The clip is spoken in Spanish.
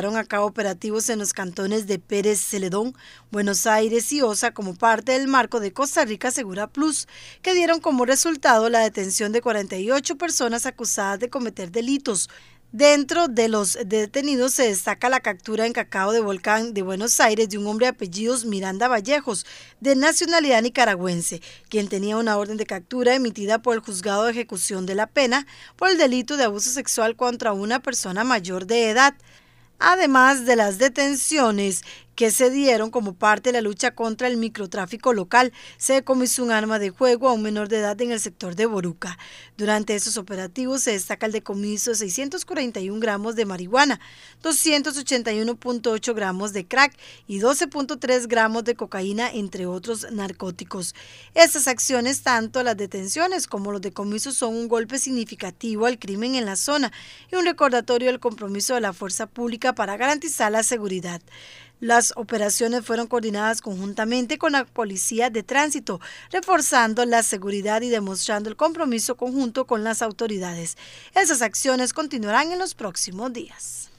Llevaron a cabo operativos en los cantones de Pérez Celedón, Buenos Aires y Osa como parte del marco de Costa Rica Segura Plus, que dieron como resultado la detención de 48 personas acusadas de cometer delitos. Dentro de los detenidos se destaca la captura en Cacao de Volcán de Buenos Aires de un hombre de apellidos Miranda Vallejos, de nacionalidad nicaragüense, quien tenía una orden de captura emitida por el juzgado de ejecución de la pena por el delito de abuso sexual contra una persona mayor de edad además de las detenciones que se dieron como parte de la lucha contra el microtráfico local, se decomisó un arma de juego a un menor de edad en el sector de Boruca. Durante esos operativos se destaca el decomiso de 641 gramos de marihuana, 281.8 gramos de crack y 12.3 gramos de cocaína, entre otros narcóticos. Estas acciones, tanto las detenciones como los decomisos, son un golpe significativo al crimen en la zona y un recordatorio del compromiso de la fuerza pública para garantizar la seguridad. Las operaciones fueron coordinadas conjuntamente con la Policía de Tránsito, reforzando la seguridad y demostrando el compromiso conjunto con las autoridades. Esas acciones continuarán en los próximos días.